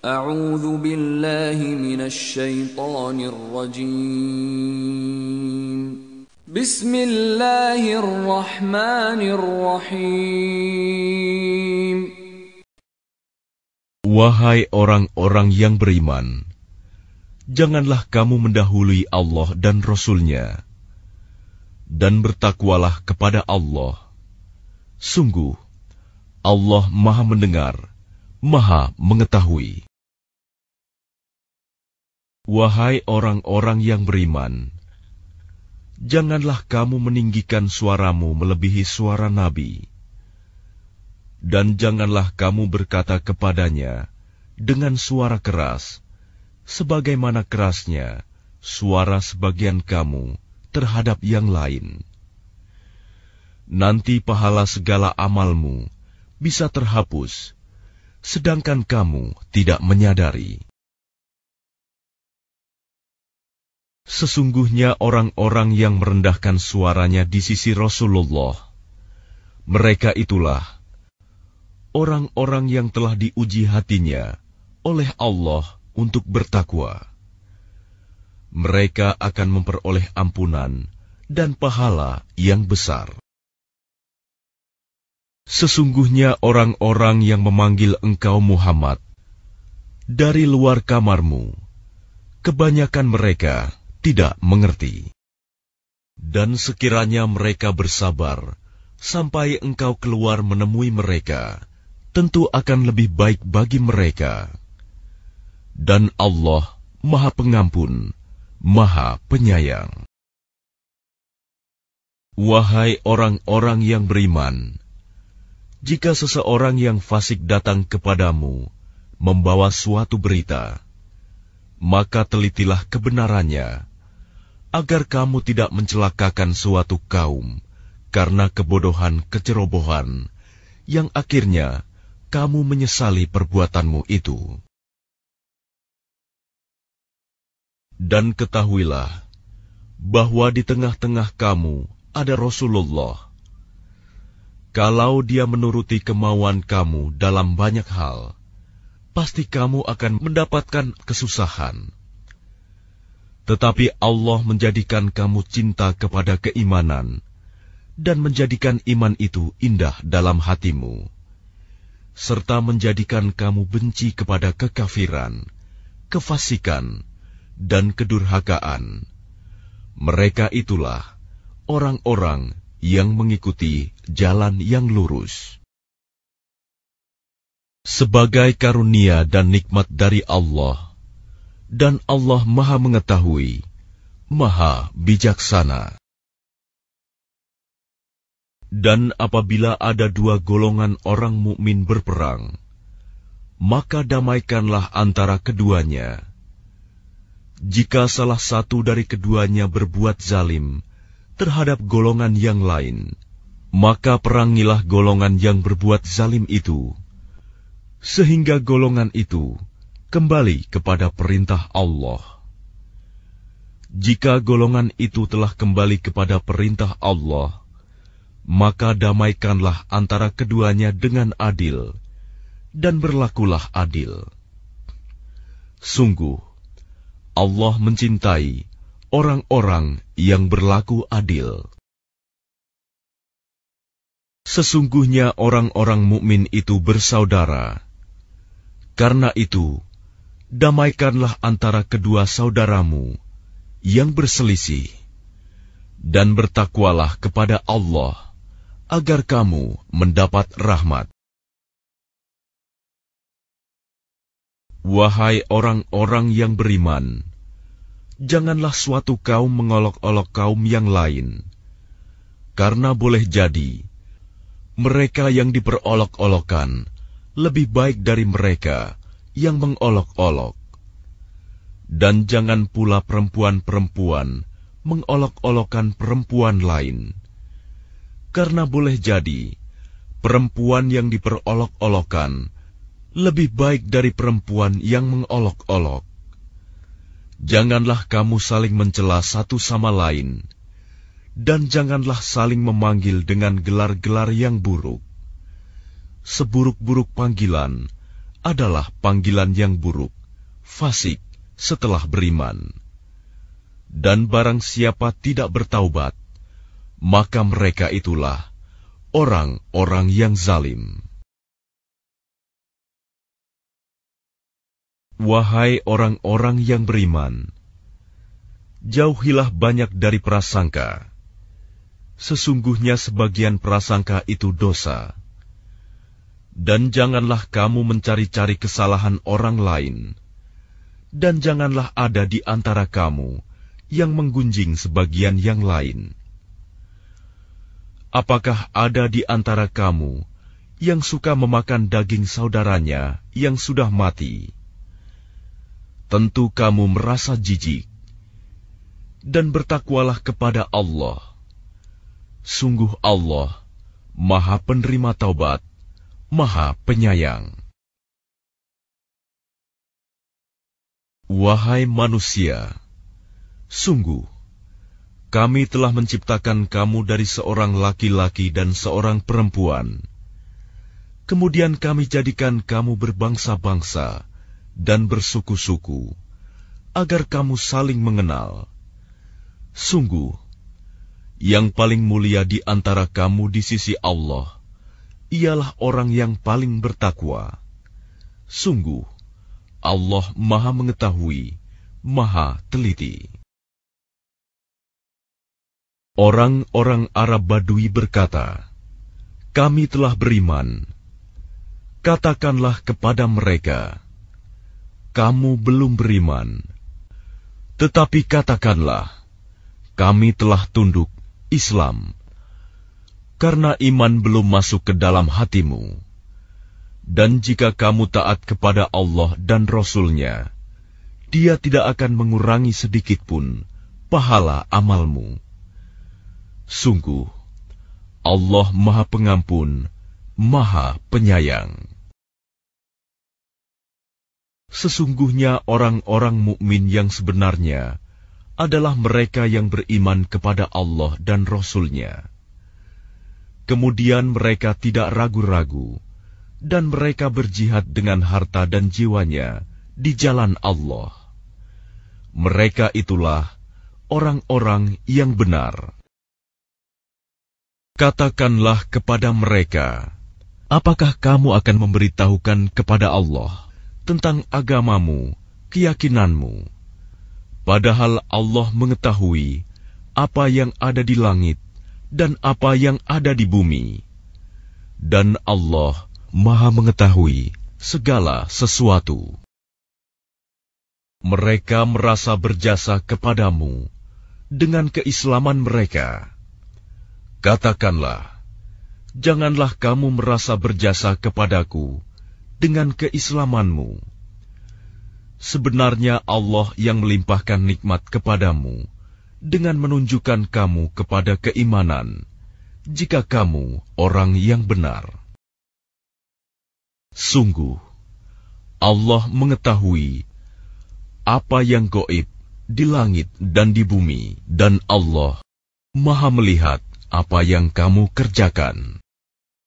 أعوذ بالله من الشيطان الرجيم بسم الله الرحمن الرحيم Wahai orang-orang yang beriman, janganlah kamu mendahului Allah dan Rasul-Nya dan bertakwalah kepada Allah. Sungguh, Allah maha mendengar, maha mengetahui. Wahai orang-orang yang beriman, janganlah kamu meninggikan suaramu melebihi suara nabi, dan janganlah kamu berkata kepadanya dengan suara keras, sebagaimana kerasnya suara sebagian kamu terhadap yang lain. Nanti pahala segala amalmu bisa terhapus, sedangkan kamu tidak menyadari. Sesungguhnya orang-orang yang merendahkan suaranya di sisi Rasulullah, mereka itulah orang-orang yang telah diuji hatinya oleh Allah untuk bertakwa. Mereka akan memperoleh ampunan dan pahala yang besar. Sesungguhnya orang-orang yang memanggil engkau Muhammad dari luar kamarmu, kebanyakan mereka tidak mengerti. Dan sekiranya mereka bersabar sampai engkau keluar menemui mereka, tentu akan lebih baik bagi mereka. Dan Allah Maha Pengampun, Maha Penyayang. Wahai orang-orang yang beriman, jika seseorang yang fasik datang kepadamu membawa suatu berita, maka telitilah kebenarannya agar kamu tidak mencelakakan suatu kaum karena kebodohan kecerobohan yang akhirnya kamu menyesali perbuatanmu itu. Dan ketahuilah bahwa di tengah-tengah kamu ada Rasulullah. Kalau dia menuruti kemauan kamu dalam banyak hal, pasti kamu akan mendapatkan kesusahan. Tetapi Allah menjadikan kamu cinta kepada keimanan dan menjadikan iman itu indah dalam hatimu, serta menjadikan kamu benci kepada kekafiran, kefasikan, dan kedurhakaan. Mereka itulah orang-orang yang mengikuti jalan yang lurus. Sebagai karunia dan nikmat dari Allah, dan Allah Maha Mengetahui, Maha Bijaksana. Dan apabila ada dua golongan orang mukmin berperang, maka damaikanlah antara keduanya. Jika salah satu dari keduanya berbuat zalim terhadap golongan yang lain, maka perangilah golongan yang berbuat zalim itu, sehingga golongan itu kembali kepada perintah Allah. Jika golongan itu telah kembali kepada perintah Allah, maka damaikanlah antara keduanya dengan adil, dan berlakulah adil. Sungguh, Allah mencintai orang-orang yang berlaku adil. Sesungguhnya orang-orang mukmin itu bersaudara. Karena itu, damaikanlah antara kedua saudaramu yang berselisih, dan bertakwalah kepada Allah agar kamu mendapat rahmat. Wahai orang-orang yang beriman, janganlah suatu kaum mengolok-olok kaum yang lain, karena boleh jadi mereka yang diperolok-olokan lebih baik dari mereka yang mengolok-olok. Dan jangan pula perempuan-perempuan mengolok-olokkan perempuan lain. Karena boleh jadi, perempuan yang diperolok-olokan lebih baik dari perempuan yang mengolok-olok. Janganlah kamu saling mencela satu sama lain, dan janganlah saling memanggil dengan gelar-gelar yang buruk. Seburuk-buruk panggilan, adalah panggilan yang buruk, fasik setelah beriman. Dan barang siapa tidak bertaubat, maka mereka itulah orang-orang yang zalim. Wahai orang-orang yang beriman, jauhilah banyak dari prasangka. Sesungguhnya sebagian prasangka itu dosa dan janganlah kamu mencari-cari kesalahan orang lain, dan janganlah ada di antara kamu yang menggunjing sebagian yang lain. Apakah ada di antara kamu yang suka memakan daging saudaranya yang sudah mati? Tentu kamu merasa jijik, dan bertakwalah kepada Allah. Sungguh, Allah Maha Penerima Taubat. Maha Penyayang. Wahai manusia, sungguh kami telah menciptakan kamu dari seorang laki-laki dan seorang perempuan. Kemudian kami jadikan kamu berbangsa-bangsa dan bersuku-suku, agar kamu saling mengenal. Sungguh, yang paling mulia di antara kamu di sisi Allah ialah orang yang paling bertakwa. Sungguh, Allah Maha Mengetahui, Maha Teliti. Orang-orang Arab Badui berkata, "Kami telah beriman." Katakanlah kepada mereka, "Kamu belum beriman." Tetapi katakanlah, "Kami telah tunduk Islam." karena iman belum masuk ke dalam hatimu. Dan jika kamu taat kepada Allah dan Rasul-Nya, Dia tidak akan mengurangi sedikit pun pahala amalmu. Sungguh, Allah Maha Pengampun, Maha Penyayang. Sesungguhnya orang-orang mukmin yang sebenarnya adalah mereka yang beriman kepada Allah dan Rasul-Nya. Kemudian mereka tidak ragu-ragu, dan mereka berjihad dengan harta dan jiwanya di jalan Allah. Mereka itulah orang-orang yang benar. Katakanlah kepada mereka, apakah kamu akan memberitahukan kepada Allah tentang agamamu, keyakinanmu? Padahal Allah mengetahui apa yang ada di langit dan apa yang ada di bumi. Dan Allah Maha Mengetahui segala sesuatu. Mereka merasa berjasa kepadamu dengan keislaman mereka. Katakanlah, janganlah kamu merasa berjasa kepadaku dengan keislamanmu. Sebenarnya Allah yang melimpahkan nikmat kepadamu dengan menunjukkan kamu kepada keimanan, jika kamu orang yang benar. Sungguh, Allah mengetahui apa yang goib di langit dan di bumi, dan Allah Maha Melihat apa yang kamu kerjakan.